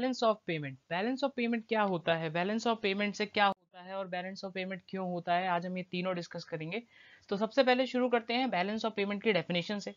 Balance of payment balance of payment क्या होता है बैलेंस ऑफ पेमेंट से क्या होता है और बैलेंस ऑफ पेमेंट क्यों होता है आज हम ये तीनों डिस्कस करेंगे तो सबसे पहले शुरू करते हैं बैलेंस ऑफ पेमेंट की डेफिनेशन से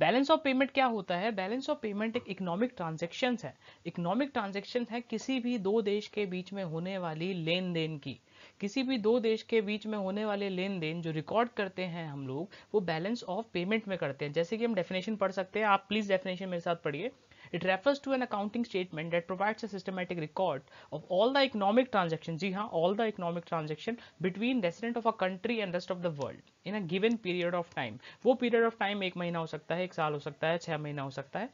बैलेंस ऑफ पेमेंट क्या होता है बैलेंस ऑफ पेमेंट एक इकोनॉमिक ट्रांजेक्शन है इकोनॉमिक ट्रांजेक्शन है किसी भी दो देश के बीच में होने वाली लेन देन की किसी भी दो देश के बीच में होने वाले लेन देन जो रिकॉर्ड करते हैं हम लोग वो बैलेंस ऑफ पेमेंट में करते हैं जैसे कि हम डेफिनेशन पढ़ सकते हैं आप प्लीज डेफिनेशन मेरे साथ पढ़िए it refers to an accounting statement that provides a systematic record of all the economic transaction जी हाँ all the economic transaction between resident of a country and rest of the world in a given period of time वो period of time एक महीना हो सकता है एक साल हो सकता है छह महीना हो सकता है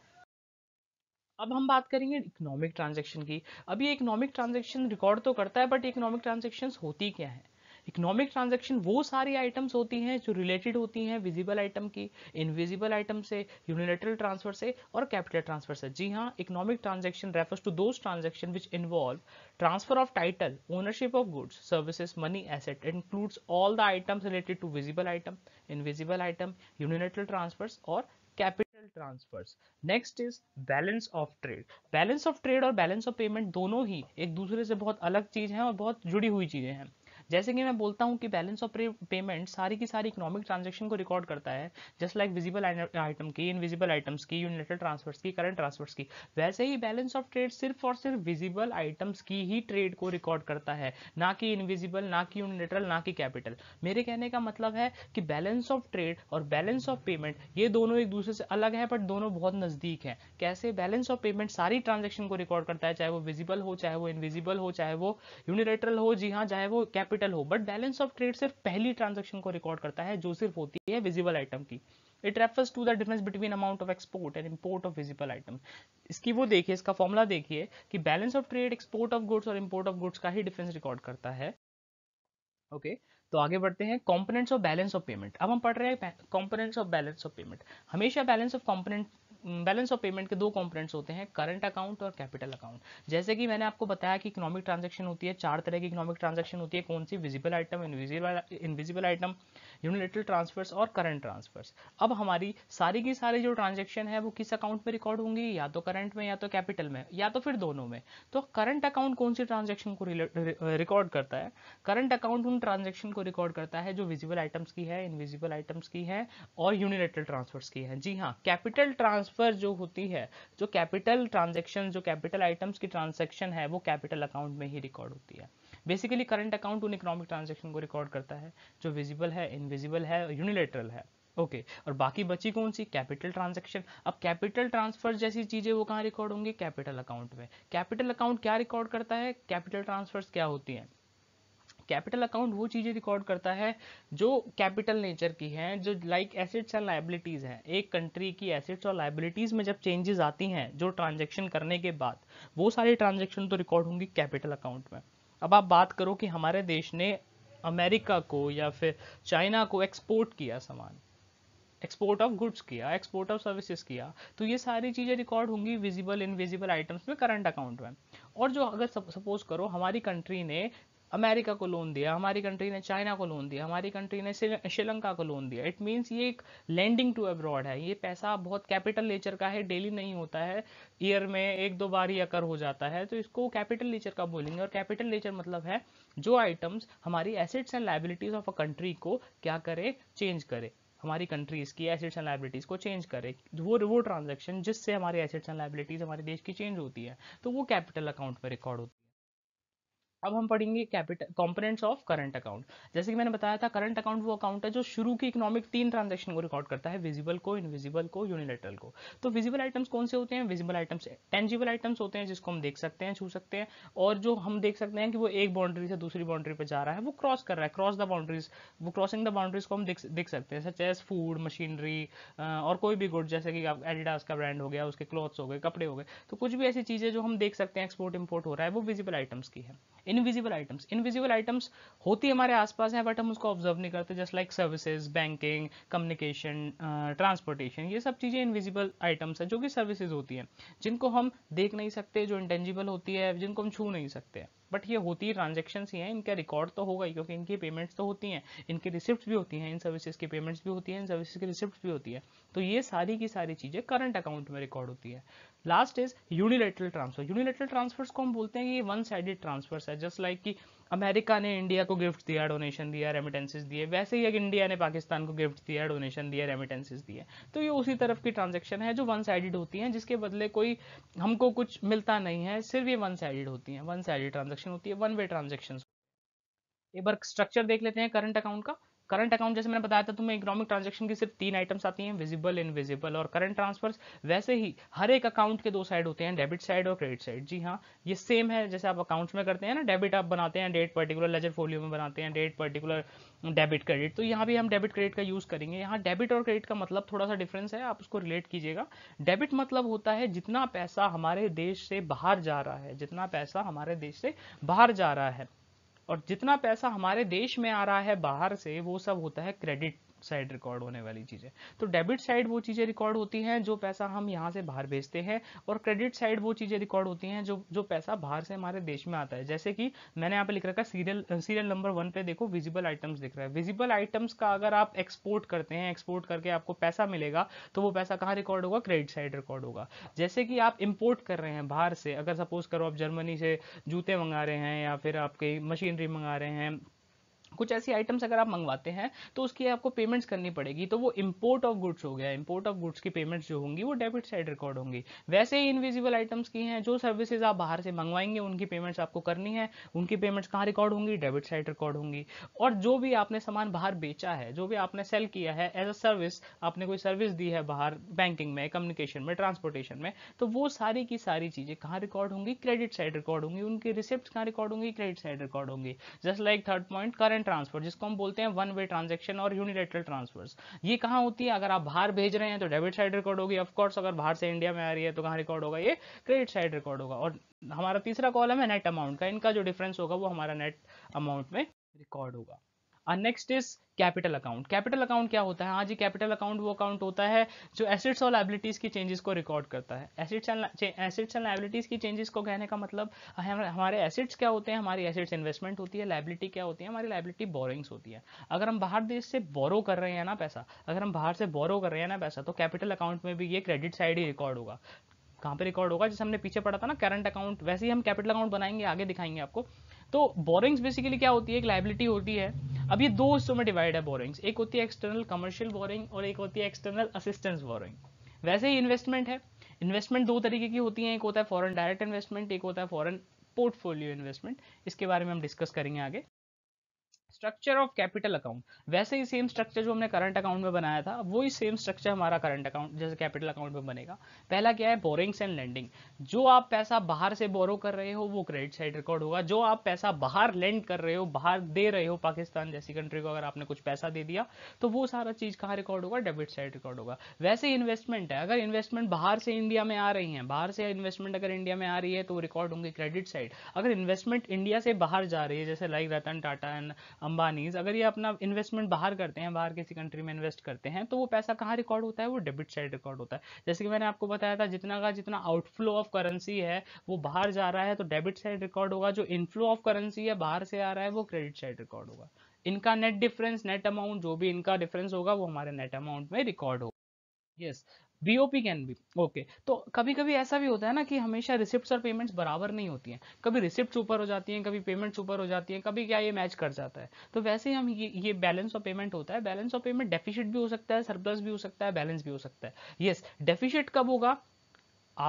अब हम बात करेंगे इकोनॉमिक ट्रांजेक्शन की अभी इकोनॉमिक ट्रांजेक्शन रिकॉर्ड तो करता है बट इकोनॉमिक ट्रांजेक्शन होती क्या है इकोनॉमिक ट्रांजेक्शन वो सारी आइटम्स होती हैं जो रिलेटेड होती हैं विजिबल आइटम की इनविजिबल आइटम से यूनिलेटरल ट्रांसफर से और कैपिटल ट्रांसफर से जी हाँ economic transaction refers to those transaction which involve transfer of title ownership of goods services money asset includes all the items related to visible item invisible item unilateral transfers और capital transfers next is balance of trade balance of trade और balance of payment दोनों ही एक दूसरे से बहुत अलग चीज है और बहुत जुड़ी हुई चीजें हैं जैसे कि मैं बोलता हूँ कि बैलेंस ऑफ पेमेंट सारी की सारी इकोनॉमिक ट्रांजेक्शन को रिकॉर्ड करता है जस्ट लाइक विजिबल आइटम की इनविजिबल आइटम्स की यूनिटेड ट्रांसफर्स की करंट ट्रांसफर्स की वैसे ही बैलेंस ऑफ ट्रेड सिर्फ और सिर्फ विजिबल आइटम्स की ही ट्रेड को रिकॉर्ड करता है ना कि इनविजिबल ना कि यूनिटल ना कि कैपिटल मेरे कहने का मतलब है कि बैलेंस ऑफ ट्रेड और बैलेंस ऑफ पेमेंट ये दोनों एक दूसरे से अलग है बट दोनों बहुत नजदीक है कैसे बैलेंस ऑफ पेमेंट सारी ट्रांजेक्शन को रिकॉर्ड करता है चाहे वो विजिबल हो चाहे वो इनविजिबल हो चाहे वो यूनिलेटरल हो जी हाँ चाहे वो कैपिटल कैपिटल हो बट बैलेंस ऑफ ट्रेड सिर्फ पहली ट्रांजेक्शन को रिकॉर्ड करता है जो सिर्फ होती है विजिबल आइटम की it refers to the difference between amount of export and import of visible item इसकी वो देखिए इसका फॉर्मुला देखिए कि balance of trade export of goods और इम्पोर्ट ऑफ गुड्स का ही डिफरेंस रिकॉर्ड करता है ओके okay, तो आगे बढ़ते हैं components of balance of payment अब हम पढ़ रहे हैं components of balance of payment हमेशा balance of component balance of payment के दो कंपोनेंट्स होते हैं करंट अकाउंट और कैपिटल अकाउंट जैसे कि मैंने आपको बताया कि इकोनॉमिक ट्रांजेक्शन होती है चार तरह की इकोनॉमिक ट्रांजेक्शन होती है कौन सी visible item invisible invisible item unilateral transfers और करंट ट्रांसफर्स अब हमारी सारी की सारी जो ट्रांजेक्शन है वो किस अकाउंट में रिकॉर्ड होंगी या तो करंट में या तो कैपिटल में या तो फिर दोनों में तो करंट अकाउंट कौन सी ट्रांजेक्शन को रिकॉर्ड करता है करंट अकाउंट उन ट्रांजेक्शन को रिकॉर्ड करता है जो विजिबल आइटम्स की है इनविजिबल आइटम्स की है और यूनिलेटरल ट्रांसफर्स की है जी हाँ कैपिटल ट्रांसफर ट्रांसफर जो होती है जो कैपिटल ट्रांजेक्शन जो कैपिटल आइटम्स की ट्रांजेक्शन है वो कैपिटल अकाउंट में ही रिकॉर्ड होती है बेसिकली करंट अकाउंट उन इकोनॉमिक ट्रांजेक्शन को रिकॉर्ड करता है जो विजिबल है इनविजिबल है यूनिलेटरल है ओके okay. और बाकी बची कौन सी कैपिटल ट्रांजैक्शन अब कैपिटल ट्रांसफर जैसी चीजें वो कहाँ रिकॉर्ड होंगी कैपिटल अकाउंट में कैपिटल अकाउंट क्या रिकॉर्ड करता है कैपिटल ट्रांसफर्स क्या होती हैं कैपिटल अकाउंट वो चीज़ें रिकॉर्ड करता है जो कैपिटल नेचर की हैं जो लाइक एसेट्स एंड लाइबिलिटीज़ हैं एक कंट्री की एसेट्स और लाइबिलिटीज़ में जब चेंजेस आती हैं जो ट्रांजेक्शन करने के बाद वो सारी ट्रांजेक्शन तो रिकॉर्ड होंगी कैपिटल अकाउंट में अब आप बात करो कि हमारे देश ने अमेरिका को या फिर चाइना को एक्सपोर्ट किया सामान एक्सपोर्ट ऑफ गुड्स किया एक्सपोर्ट ऑफ सर्विसेज किया तो ये सारी चीज़ें रिकॉर्ड होंगी विजिबल इनविजिबल आइटम्स में करंट अकाउंट में और जो अगर सपोज करो हमारी कंट्री ने अमेरिका को लोन दिया हमारी कंट्री ने चाइना को लोन दिया हमारी कंट्री ने श्रीलंका को लोन दिया इट मीन्स ये एक लैंडिंग टू अब्रॉड है ये पैसा बहुत कैपिटल नेचर का है डेली नहीं होता है ईयर में एक दो बार ही अकर हो जाता है तो इसको कैपिटल नेचर का बोलेंगे और कैपिटल नेचर मतलब है जो आइटम्स हमारी assets and liabilities of a country को क्या करे चेंज करे हमारी कंट्रीज की एसेट्स एंड लाइबिलिटीज को चेंज करे वो वो ट्रांजेक्शन जिससे हमारी एसेट्स एंड लाइबिलिटीज हमारे देश की चेंज होती है तो वो कैपिटल अकाउंट में रिकॉर्ड होती है अब हम पढ़ेंगे capital components of current account जैसे कि मैंने बताया था करंट अकाउंट वो अकाउंट है जो शुरू की इकोनॉमिक तीन ट्रांजेक्शन को रिकॉर्ड करता है विजिबल को इनविजिबल को यूनिलेटरल को तो विजिबल आइटम्स कौन से होते हैं विजिबल आइटम्स टेंजिबल आइटम्स होते हैं जिसको हम देख सकते हैं छू सकते हैं और जो हम देख सकते हैं कि वो एक बाउंड्री से दूसरी बाउंड्री पर जा रहा है वो क्रॉस कर रहा है क्रॉस द बाउंड्रीज वो क्रॉसिंग द बाउंड्रीज को हम देख देख सकते हैं सच एज फूड मशीनरी और कोई भी गुड जैसे कि एडिडास का ब्रांड हो गया उसके क्लॉथ्स हो गए कपड़े हो गए तो कुछ भी ऐसी चीज़ें जो हम देख सकते हैं एक्सपोर्ट इम्पोर्ट हो रहा है वो विजिबल आइटम्स की है इनविजिबल आइटम्स इनविजिबल आइटम्स होती हमारे आसपास हैं बट हम उसको ऑब्जर्व नहीं करते just like services banking communication transportation ये सब चीज़ें इनविजिबल आइटम्स हैं जो कि सर्विसेज होती हैं जिनको हम देख नहीं सकते जो इंटेंजिबल होती है जिनको हम छू नहीं सकते बट ये होती है ट्रांजेक्शन ही हैं इनका रिकॉर्ड तो होगा ही क्योंकि इनकी पेमेंट्स तो होती हैं इनकी रिसिप्ट भी होती हैं इन सर्विसेज की पेमेंट्स भी होती हैं इन सर्विसेज की रिसिप्ट भी होती है तो ये सारी की सारी चीज़ें करंट अकाउंट में रिकॉर्ड होती है last is unilateral transfer unilateral transfers को हम बोलते हैं कि ये वन साइडेड ट्रांसफर्स है जस्ट लाइक कि अमेरिका ने इंडिया को गिफ्ट दिया डोनेशन दिया रेमिटेंसेस दिए वैसे ही इंडिया ने पाकिस्तान को गिफ्ट दिया डोनेशन दिया रेमिटेंसेस दिए तो ये उसी तरफ की ट्रांजेक्शन है जो वन साइडेड होती हैं जिसके बदले कोई हमको कुछ मिलता नहीं है सिर्फ ये वन साइडेड होती हैं वन साइडेड ट्रांजेक्शन होती है वन वे ट्रांजेक्शन एक बार स्ट्रक्चर देख लेते हैं करंट अकाउंट का करंट अकाउंट जैसे मैंने बताया था तुम्हें इकोनॉमिक ट्रांजेक्शन की सिर्फ तीन आइटम्स आती हैं विजिबल इनविजिबल और करंट ट्रांसफर्स वैसे ही हर एक अकाउंट के दो साइड होते हैं डेबिट साइड और क्रेडिट साइड जी हाँ ये सेम है जैसे आप अकाउंट्स में करते हैं ना डेबिट आप बनाते हैं डेट पर्टिकुलर लेजर फोलियो में बनाते हैं डेट पर्टिकुलर डेबिट क्रेडिट तो यहाँ भी हम डेबिट क्रेडिट का यूज़ करेंगे यहाँ डेबिट और क्रेडिट का मतलब थोड़ा सा डिफरेंस है आप उसको रिलेट कीजिएगा डेबिट मतलब होता है जितना पैसा हमारे देश से बाहर जा रहा है जितना पैसा हमारे देश से बाहर जा रहा है और जितना पैसा हमारे देश में आ रहा है बाहर से वो सब होता है क्रेडिट साइड रिकॉर्ड होने वाली चीज़ें तो डेबिट साइड वो चीज़ें रिकॉर्ड होती हैं जो पैसा हम यहाँ से बाहर भेजते हैं और क्रेडिट साइड वो चीज़ें रिकॉर्ड होती हैं जो जो पैसा बाहर से हमारे देश में आता है जैसे कि मैंने यहाँ पे लिख रखा सीरियल सीरियल नंबर वन पे देखो विजिबल आइटम्स दिख रहा है विजिबल आइटम्स का अगर आप एक्सपोर्ट करते हैं एक्सपोर्ट करके आपको पैसा मिलेगा तो वो पैसा कहाँ रिकॉर्ड होगा क्रेडिट साइड रिकॉर्ड होगा जैसे कि आप इम्पोर्ट कर रहे हैं बाहर से अगर सपोज करो आप जर्मनी से जूते मंगा रहे हैं या फिर आपकी मशीनरी मंगा रहे हैं कुछ ऐसी आइटम्स अगर आप मंगवाते हैं तो उसकी आपको पेमेंट्स करनी पड़ेगी तो वो इंपोर्ट ऑफ गुड्स हो गया इंपोर्ट ऑफ गुड्स की पेमेंट्स जो होंगी वो डेबिट साइड रिकॉर्ड होंगी वैसे ही इनविजिबल आइटम्स की हैं जो सर्विसेज आप बाहर से मंगवाएंगे उनकी पेमेंट्स आपको करनी है उनकी पेमेंट्स कहाँ रिकॉर्ड होंगी डेबिट साइड रिकॉर्ड होंगी और जो भी आपने सामान बाहर बेचा है जो भी आपने सेल किया है एज अ सर्विस आपने कोई सर्विस दी है बाहर बैंकिंग में कम्युनिकेशन में ट्रांसपोर्टेशन में तो वो सारी की सारी चीज़ें कहाँ रिकॉर्ड होंगी क्रेडिट साइड रिकॉर्ड होंगी उनकी रिसिप्ट कहाँ रिकॉर्ड होंगी क्रेडिट साइड रिकॉर्ड होंगी just like third point current transfer जिसको हम बोलते हैं वन वे ट्रांजेक्शन और यूनिलेटरल ट्रांसफर्स ये कहाँ होती है अगर आप बाहर भेज रहे हैं तो डेबिट साइड रिकॉर्ड होगी ऑफकोर्स अगर बाहर से इंडिया में आ रही है तो कहाँ रिकॉर्ड होगा ये क्रेडिट साइड रिकॉर्ड होगा और हमारा तीसरा कॉलम है नेट अमाउंट का इनका जो डिफरेंस होगा वो हमारा नेट अमाउंट में रिकॉर्ड होगा next is capital account capital account क्या होता है हाँ जी कैपिटल अकाउंट वो अकाउंट होता है जो एसेट्स और लाइबिलिटीज़ की चेंजेस को रिकॉर्ड करता है एसेट्स एसेट्स एंड लाइबिलिटीज़ की चेंजेस को कहने का मतलब हाँ, हमारे एसेट्स क्या होते हैं हमारी एसेट्स इन्वेस्टमेंट होती है लाइबिलिटी क्या होती है हमारी लाइबिलिटी बोरिंग्स होती है अगर हम बाहर देश से बोरो कर रहे हैं ना पैसा अगर हम बाहर से बोरो कर रहे हैं ना पैसा तो कैपिटल अकाउंट में भी ये क्रेडिट साइड ही रिकॉर्ड होगा कहाँ पे रिकॉर्ड होगा जैसे हमने पीछे पढ़ा था ना करंट अकाउंट वैसे ही हम कैपिटल अकाउंट बनाएंगे आगे दिखाएंगे आपको तो बोरिंग्स बेसिकली क्या होती है एक लाइबिलिटी होती है अब ये दो हिस्सों में डिवाइड है बोरिंग्स एक होती है एक्सटर्नल कमर्शियल बोरिंग और एक होती है एक्सटर्नल असिस्टेंस बोरिंग वैसे ही इन्वेस्टमेंट है इन्वेस्टमेंट दो तरीके की होती है एक होता है फॉरन डायरेक्ट इन्वेस्टमेंट एक होता है फॉरन पोर्टफोलियो इन्वेस्टमेंट इसके बारे में हम डिस्कस करेंगे आगे स्ट्रक्चर ऑफ कैपिटल अकाउंट वैसे ही सेम स्ट्रक्चर जो हमने करंट अकाउंट में बनाया था वही सेम स्ट्रक्चर हमारा करंट अकाउंट जैसे कैपिटल अकाउंट में बनेगा पहला क्या है बोरिंग्स एंड लैंडिंग जो आप पैसा बाहर से बोरो कर रहे हो वो क्रेडिट साइड रिकॉर्ड होगा जो आप पैसा बाहर लैंड कर रहे हो बाहर दे रहे हो पाकिस्तान जैसी कंट्री को अगर आपने कुछ पैसा दे दिया तो वो सारा चीज कहाँ रिकॉर्ड होगा डेबिट साइड रिकॉर्ड होगा वैसे इन्वेस्टमेंट है अगर इन्वेस्टमेंट बाहर से इंडिया में आ रही है बाहर से इन्वेस्टमेंट अगर इंडिया में आ रही है तो रिकॉर्ड होंगे क्रेडिट साइड अगर इन्वेस्टमेंट इंडिया से बाहर जा रही है जैसे लाइक रतन टाटा एंड अंबानीज अगर ये अपना इन्वेस्टमेंट बाहर करते हैं बाहर किसी कंट्री में इन्वेस्ट करते हैं तो वो पैसा कहाँ रिकॉर्ड होता है वो डेबिट साइड रिकॉर्ड होता है जैसे कि मैंने आपको बताया था जितना का जितना आउटफ्लो ऑफ करेंसी है वो बाहर जा रहा है तो डेबिट साइड रिकॉर्ड होगा जो इनफ्लो ऑफ करेंसी है बाहर से आ रहा है वो क्रेडिट साइड रिकॉर्ड होगा इनका नेट डिफरेंस नेट अमाउंट जो भी इनका डिफरेंस होगा वो हमारे नेट अमाउंट में रिकॉर्ड होगा yes yes, BOP can be okay तो कभी कभी ऐसा भी होता है ना कि हमेशा रिसिप्ट और पेमेंट्स बराबर नहीं होती हैं कभी रिसिप्ट ऊपर हो जाती हैं कभी पेमेंट्स ऊपर हो जाती हैं कभी क्या ये मैच कर जाता है तो वैसे ही हम ये ये बैलेंस ऑफ पेमेंट होता है बैलेंस ऑफ पेमेंट डेफिशिट भी हो सकता है सरप्लस भी हो सकता है बैलेंस भी हो सकता है यस yes, डेफिशिट कब होगा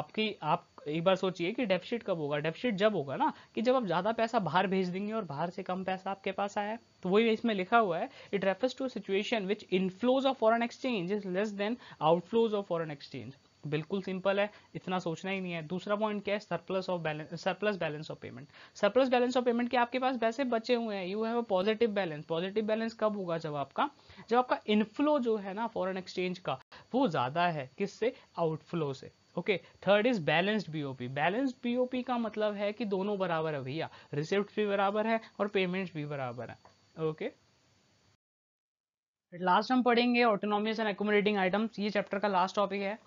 आपकी आप एक बार सोचिए कि डेफिसिट कब होगा डेफिसिट जब होगा ना कि जब आप ज़्यादा पैसा बाहर भेज देंगे और बाहर से कम पैसा आपके पास आया है तो वही इसमें लिखा हुआ है it refers to situation which inflows of foreign exchange is less than outflows of foreign exchange बिल्कुल सिंपल है इतना सोचना ही नहीं है दूसरा पॉइंट क्या है surplus of balance surplus balance of payment surplus balance of payment के आपके पास पैसे बचे हुए हैं you have a positive balance positive balance कब होगा जब आपका जब आपका इनफ्लो जो है ना फॉरेन एक्सचेंज का वो ज़्यादा है किससे आउटफ्लो से okay third is balanced BOP balanced BOP का मतलब है कि दोनों बराबर है भैया रिसिप्ट भी बराबर है और पेमेंट्स भी बराबर है ओके okay? लास्ट हम पढ़ेंगे ऑटोनॉमियस एंड एकोमोडेटिंग आइटम्स ये चैप्टर का लास्ट टॉपिक है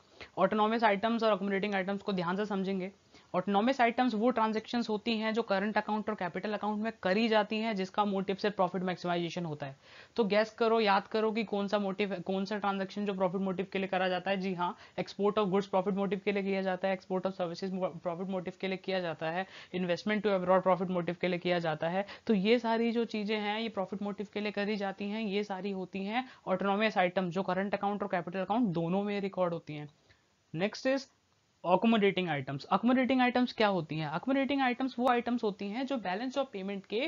ऑटोनॉमियस आइटम्स और एकोमोडेटिंग आइटम्स को ध्यान से समझेंगे ऑटोनॉमस आइटम्स वो ट्रांजेक्शन होती हैं जो करंट अकाउंट और कैपिटल अकाउंट में करी जाती हैं जिसका मोटिव से प्रॉफिट मैक्सिमाइजेशन होता है तो गैस करो याद करो कि कौन सा मोटिव कौन सा ट्रांजेक्शन जो प्रॉफिट मोटिव के लिए करा जाता है जी हाँ export of goods profit motive के लिए किया जाता है export of services profit motive के लिए किया जाता है investment to abroad profit motive के लिए किया जाता है तो ये सारी जो चीज़ें हैं ये प्रॉफिट मोटिव के लिए करी जाती हैं ये सारी होती हैं ऑटोनॉमस आइटम जो करंट अकाउंट और कैपिटल अकाउंट दोनों में रिकॉर्ड होती हैं next is accommodating items accommodating items क्या होती हैं अकोमोडेटिंग आइटम्स वो आइटम्स होती हैं जो बैलेंस ऑफ पेमेंट के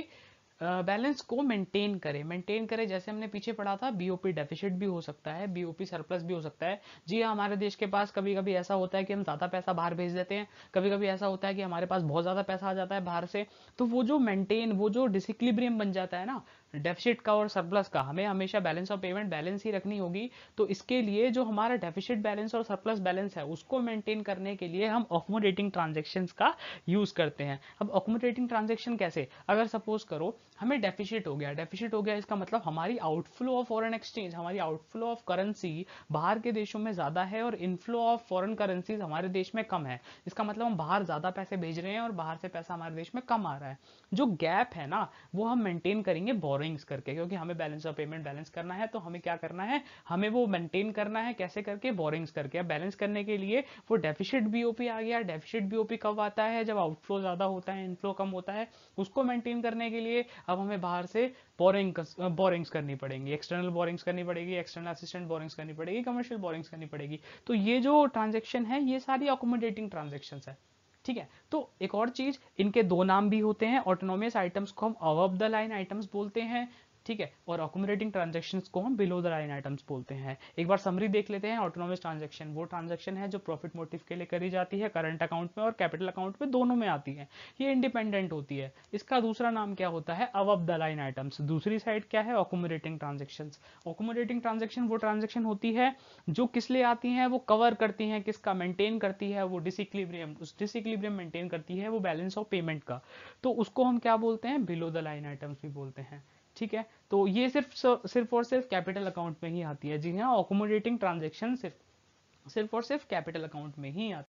बैलेंस uh, को मेंटेन करें मेंटेन करें जैसे हमने पीछे पढ़ा था बीओपी डेफिसिट भी हो सकता है बीओपी सरप्लस भी हो सकता है जी हाँ, हमारे देश के पास कभी कभी ऐसा होता है कि हम ज़्यादा पैसा बाहर भेज देते हैं कभी कभी ऐसा होता है कि हमारे पास बहुत ज़्यादा पैसा आ जाता है बाहर से तो वो जो मेंटेन वो जो डिसिक्लिब्रियम बन जाता है ना डेफिसिट का और सरप्लस का हमें हमेशा बैलेंस ऑफ पेमेंट बैलेंस ही रखनी होगी तो इसके लिए जो हमारा डेफिसिट बैलेंस और सरप्लस बैलेंस है उसको मेंटेन करने के लिए हम ऑकोमोडेटिंग ट्रांजेक्शन का यूज करते हैं अब ऑकोमोडेटिंग ट्रांजेक्शन कैसे अगर सपोज करो हमें डेफिसिट हो गया डेफिसिट हो गया इसका मतलब हमारी आउटफ्लो ऑफ फॉरन एक्सचेंज हमारी आउटफ्लो ऑफ करेंसी बाहर के देशों में ज्यादा है और इनफ्लो ऑफ फॉरन करेंसीज हमारे देश में कम है इसका मतलब हम बाहर ज्यादा पैसे भेज रहे हैं और बाहर से पैसा हमारे देश में कम आ रहा है जो गैप है ना वो हम मेंटेन करेंगे बोर बोरिंग्स करके क्योंकि हमें बैलेंस ऑफ पेमेंट बैलेंस करना है तो हमें क्या करना है हमें वो मेंटेन करना है कैसे करके बोरिंग्स करके अब बैलेंस करने के लिए वो डेफिशिट बीओपी आ गया डेफिशिट बीओपी कब आता है जब आउटफ्लो ज़्यादा होता है इनफ्लो कम होता है उसको मेंटेन करने के लिए अब हमें बाहर से बोरिंग बोरिंग्स करनी पड़ेंगी एक्सटर्नल बोरिंग्स करनी पड़ेगी एक्सटर्नल असिस्टेंट बोरिंग्स करनी पड़ेगी कमर्शियल बोरिंग्स करनी पड़ेगी तो ये जो ट्रांजेक्शन है ये सारी अकोमोडेटिंग ट्रांजेक्शन है ठीक है तो एक और चीज इनके दो नाम भी होते हैं ऑटोनोमियस आइटम्स को हम अव द लाइन आइटम्स बोलते हैं ठीक है और अकोमोडेटिंग ट्रांजेक्शन को हम बिलो द लाइन आइटम्स बोलते हैं एक बार समरी देख लेते हैं ऑटोनोमस ट्रांजेक्शन वो ट्रांजेक्शन है जो प्रॉफिट मोटिव के लिए करी जाती है करंट अकाउंट में और कैपिटल अकाउंट में दोनों में आती है ये इंडिपेंडेंट होती है इसका दूसरा नाम क्या होता है अब द लाइन आइटम्स दूसरी साइड क्या है अकोमोडेटिंग ट्रांजेक्शन अकोमोडेटिंग ट्रांजेक्शन वो ट्रांजेक्शन होती है जो किस लिए आती है वो कवर करती है किसका मेंटेन करती है वो डिसिक्लिब्रियम उस डिसिक्लिब्रियम मेंटेन करती है वो बैलेंस ऑफ पेमेंट का तो उसको हम क्या बोलते हैं बिलो द लाइन आइटम्स भी बोलते हैं ठीक है तो ये सिर्फ सिर्फ और सिर्फ कैपिटल अकाउंट में ही आती है जी हाँ ऑकोमोडेटिंग ट्रांजेक्शन सिर्फ सिर्फ और सिर्फ कैपिटल अकाउंट में ही आती है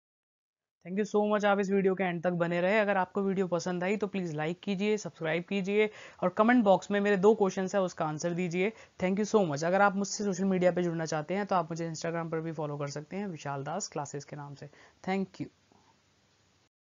थैंक यू सो मच आप इस वीडियो के एंड तक बने रहे अगर आपको वीडियो पसंद आई तो प्लीज़ लाइक कीजिए सब्सक्राइब कीजिए और कमेंट बॉक्स में मेरे दो क्वेश्चन है उसका आंसर दीजिए थैंक यू सो मच अगर आप मुझसे सोशल मीडिया पर जुड़ना चाहते हैं तो आप मुझे इंस्टाग्राम पर भी फॉलो कर सकते हैं विशाल दास क्लासेस के नाम से थैंक यू